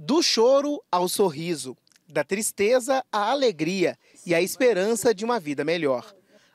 Do choro ao sorriso, da tristeza à alegria e à esperança de uma vida melhor.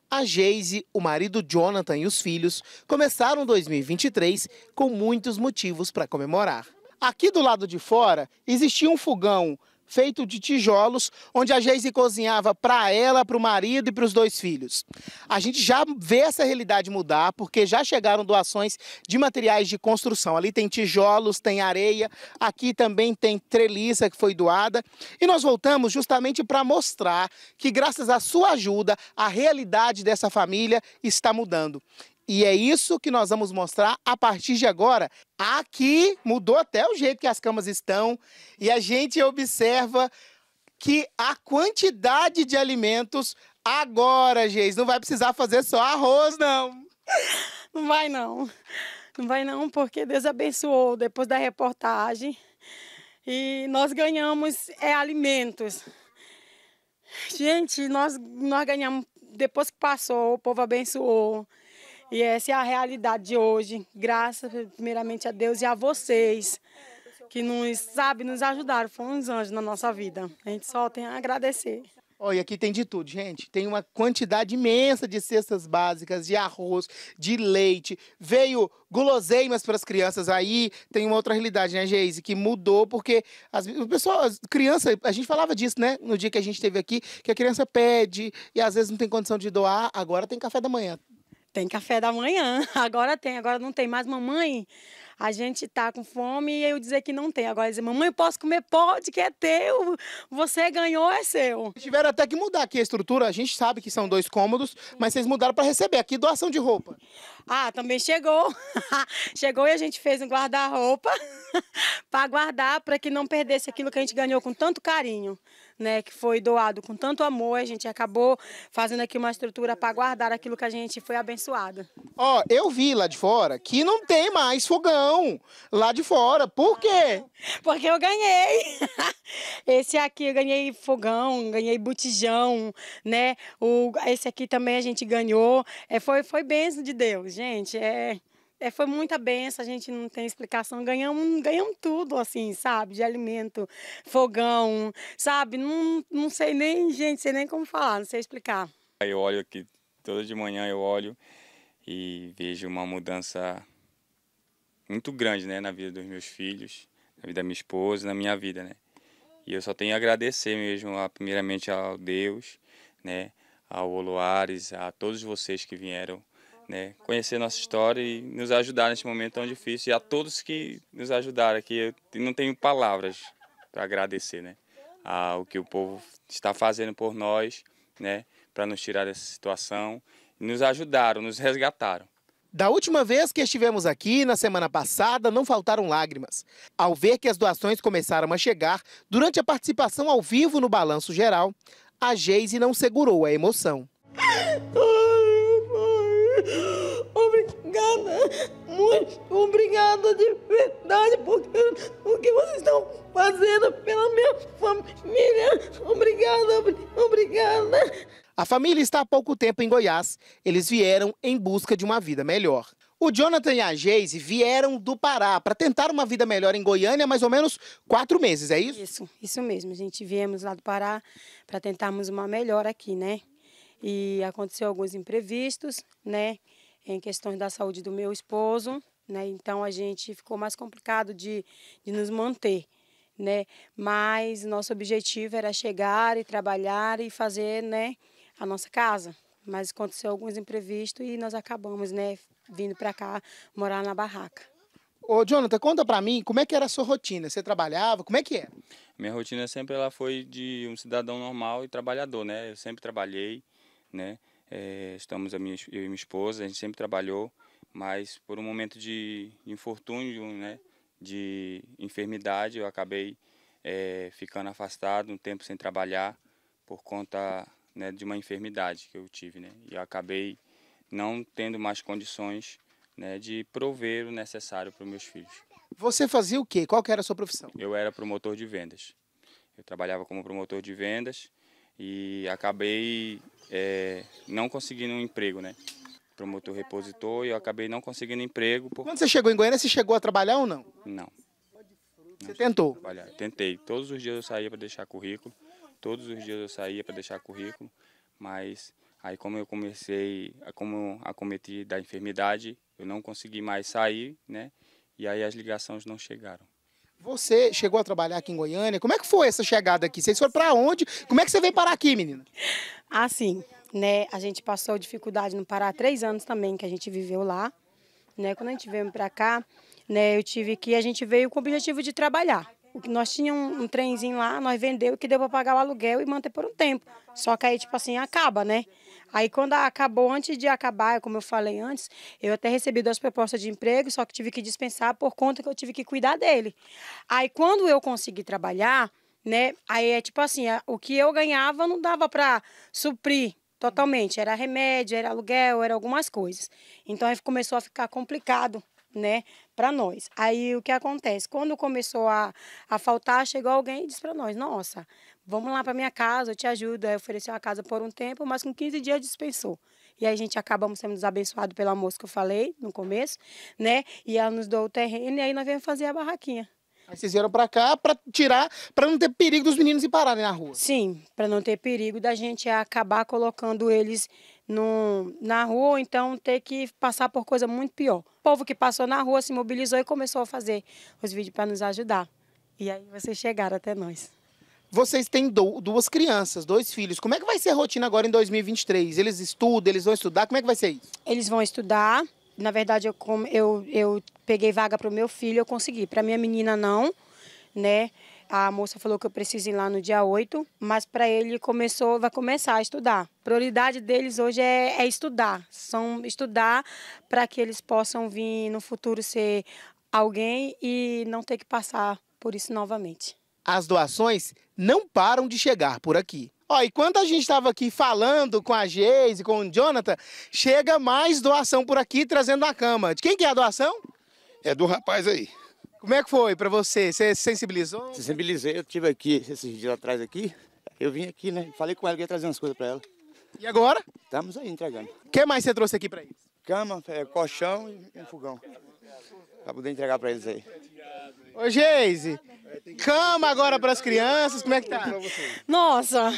A Geise, o marido Jonathan e os filhos começaram 2023 com muitos motivos para comemorar. Aqui do lado de fora existia um fogão feito de tijolos, onde a Geise cozinhava para ela, para o marido e para os dois filhos. A gente já vê essa realidade mudar, porque já chegaram doações de materiais de construção. Ali tem tijolos, tem areia, aqui também tem treliça que foi doada. E nós voltamos justamente para mostrar que, graças à sua ajuda, a realidade dessa família está mudando. E é isso que nós vamos mostrar a partir de agora. Aqui mudou até o jeito que as camas estão e a gente observa que a quantidade de alimentos agora, gente, não vai precisar fazer só arroz, não. Não vai não. Não vai não, porque Deus abençoou depois da reportagem. E nós ganhamos é alimentos. Gente, nós, nós ganhamos depois que passou, o povo abençoou. E essa é a realidade de hoje, graças primeiramente a Deus e a vocês que nos, sabe, nos ajudaram, foram uns anjos na nossa vida. A gente só tem a agradecer. Olha, aqui tem de tudo, gente. Tem uma quantidade imensa de cestas básicas, de arroz, de leite. Veio guloseimas para as crianças. Aí tem uma outra realidade, né, Geise, que mudou porque as pessoas, criança, a gente falava disso, né, no dia que a gente esteve aqui, que a criança pede e às vezes não tem condição de doar. Agora tem café da manhã tem café da manhã, agora tem, agora não tem mais. Mamãe, a gente tá com fome e eu dizer que não tem. Agora dizer, mamãe, eu posso comer? Pode, que é teu. Você ganhou, é seu. Tiveram até que mudar aqui a estrutura. A gente sabe que são dois cômodos, mas vocês mudaram para receber aqui doação de roupa. Ah, também chegou. chegou e a gente fez um guarda-roupa para guardar, para que não perdesse aquilo que a gente ganhou com tanto carinho né, que foi doado com tanto amor, a gente acabou fazendo aqui uma estrutura para guardar aquilo que a gente foi abençoado. Ó, oh, eu vi lá de fora que não tem mais fogão lá de fora. Por quê? Porque eu ganhei. Esse aqui eu ganhei fogão, ganhei botijão, né? O, esse aqui também a gente ganhou. É, foi, foi bênção de Deus, gente. É. É, foi muita benção, a gente não tem explicação. Ganhamos, ganhamos tudo, assim, sabe? De alimento, fogão, sabe? Não, não sei nem, gente, sei nem como falar, não sei explicar. Eu olho aqui, toda de manhã eu olho e vejo uma mudança muito grande, né? Na vida dos meus filhos, na vida da minha esposa, na minha vida, né? E eu só tenho a agradecer mesmo, primeiramente ao Deus, né? Ao Oloares, a todos vocês que vieram né, conhecer nossa história e nos ajudar neste momento tão difícil. E a todos que nos ajudaram aqui, eu não tenho palavras para agradecer né, ao que o povo está fazendo por nós, né, para nos tirar dessa situação. Nos ajudaram, nos resgataram. Da última vez que estivemos aqui, na semana passada, não faltaram lágrimas. Ao ver que as doações começaram a chegar, durante a participação ao vivo no Balanço Geral, a Geise não segurou a emoção. obrigada de verdade por o que vocês estão fazendo pela minha família. Obrigada, obrigada. A família está há pouco tempo em Goiás. Eles vieram em busca de uma vida melhor. O Jonathan e a Geise vieram do Pará para tentar uma vida melhor em Goiânia, mais ou menos quatro meses, é isso? Isso, isso mesmo. A gente viemos lá do Pará para tentarmos uma melhor aqui, né? E aconteceu alguns imprevistos, né? em questões da saúde do meu esposo, né? Então a gente ficou mais complicado de, de nos manter, né? Mas nosso objetivo era chegar e trabalhar e fazer, né, a nossa casa. Mas aconteceu alguns imprevistos e nós acabamos, né, vindo para cá morar na barraca. Ô, Jonathan, conta para mim, como é que era a sua rotina? Você trabalhava? Como é que era? Minha rotina sempre ela foi de um cidadão normal e trabalhador, né? Eu sempre trabalhei, né? É, estamos minha, eu e minha esposa, a gente sempre trabalhou, mas por um momento de infortúnio, né, de enfermidade, eu acabei é, ficando afastado um tempo sem trabalhar por conta né, de uma enfermidade que eu tive, né, e eu acabei não tendo mais condições né, de prover o necessário para os meus filhos. Você fazia o quê? Qual que era a sua profissão? Eu era promotor de vendas. Eu trabalhava como promotor de vendas e acabei é, não conseguindo um emprego, né? promotor repositor e eu acabei não conseguindo emprego. Por... Quando você chegou em Goiânia, você chegou a trabalhar ou não? Não. Você não tentou? Trabalhar. Tentei. Todos os dias eu saía para deixar currículo. Todos os dias eu saía para deixar currículo. Mas aí como eu comecei, como eu acometi da enfermidade, eu não consegui mais sair, né? E aí as ligações não chegaram. Você chegou a trabalhar aqui em Goiânia. Como é que foi essa chegada aqui? Vocês foram para onde? Como é que você veio parar aqui, menina? Assim, né? A gente passou dificuldade no Pará três anos também que a gente viveu lá, né? Quando a gente veio para cá, né? Eu tive que a gente veio com o objetivo de trabalhar. O que nós tínhamos um, um trenzinho lá, nós vendeu que deu para pagar o aluguel e manter por um tempo. Só que aí tipo assim acaba, né? Aí quando acabou, antes de acabar, como eu falei antes, eu até recebi duas propostas de emprego, só que tive que dispensar por conta que eu tive que cuidar dele. Aí quando eu consegui trabalhar, né? Aí é tipo assim, o que eu ganhava não dava para suprir totalmente, era remédio, era aluguel, era algumas coisas. Então aí começou a ficar complicado, né, para nós. Aí o que acontece? Quando começou a, a faltar, chegou alguém e disse para nós: "Nossa, vamos lá para minha casa, eu te ajudo. Aí ofereceu a casa por um tempo, mas com 15 dias dispensou. E a gente acabamos sendo abençoados pela moça que eu falei no começo, né? E ela nos deu o terreno e aí nós viemos fazer a barraquinha. Aí vocês vieram para cá para tirar, para não ter perigo dos meninos ir pararem na rua. Sim, para não ter perigo da gente acabar colocando eles no, na rua, ou então ter que passar por coisa muito pior. O povo que passou na rua se mobilizou e começou a fazer os vídeos para nos ajudar. E aí vocês chegaram até nós vocês têm do, duas crianças, dois filhos. Como é que vai ser a rotina agora em 2023? Eles estudam, eles vão estudar? Como é que vai ser isso? Eles vão estudar. Na verdade, eu, eu, eu peguei vaga para o meu filho, eu consegui. Para minha menina, não, né? A moça falou que eu preciso ir lá no dia 8, mas para ele começou, vai começar a estudar. A prioridade deles hoje é, é estudar. São estudar para que eles possam vir no futuro ser alguém e não ter que passar por isso novamente. As doações não param de chegar por aqui. Ó, e quando a gente estava aqui falando com a Geise, com o Jonathan, chega mais doação por aqui trazendo a cama. De quem que é a doação? É do rapaz aí. Como é que foi para você? Você se sensibilizou? Sensibilizei, eu tive aqui esses dias atrás aqui. Eu vim aqui, né? Falei com ela que ia trazer umas coisas para ela. E agora? Estamos aí entregando. O que mais você trouxe aqui para eles? cama, é, colchão e um fogão. Pra poder entregar para eles aí. Ô, Geise, cama agora para as crianças, como é que tá? Nossa,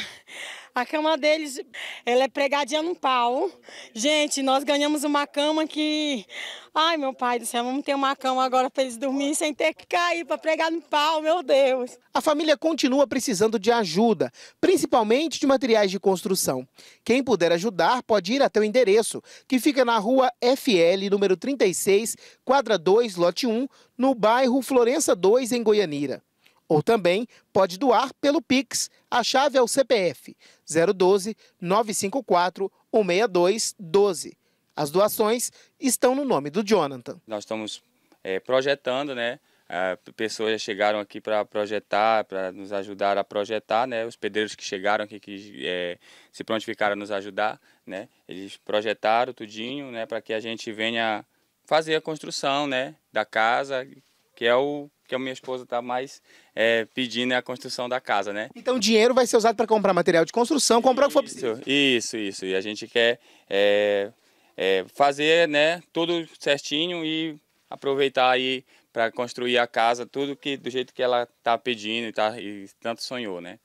a cama deles, ela é pregadinha num pau. Gente, nós ganhamos uma cama que... Ai, meu pai do céu, vamos ter uma cama agora para eles dormirem sem ter que cair para pregar no pau, meu Deus. A família continua precisando de ajuda, principalmente de materiais de construção. Quem puder ajudar pode ir até o endereço, que fica na rua FL, número 36, quadra 2, lote 1, no bairro Florença 2, em Goianira. Ou também pode doar pelo Pix. A chave é o CPF 012 954 162 12. As doações estão no nome do Jonathan. Nós estamos é, projetando, né? Ah, pessoas já chegaram aqui para projetar, para nos ajudar a projetar, né? Os pedreiros que chegaram aqui, que é, se prontificaram a nos ajudar, né? Eles projetaram tudinho, né? Para que a gente venha fazer a construção, né? Da casa, que é o que a minha esposa está mais é, pedindo a construção da casa, né? Então o dinheiro vai ser usado para comprar material de construção, comprar isso, o que for preciso. Isso, isso. E a gente quer é, é, fazer né, tudo certinho e aproveitar aí para construir a casa, tudo que do jeito que ela está pedindo e, tá, e tanto sonhou, né?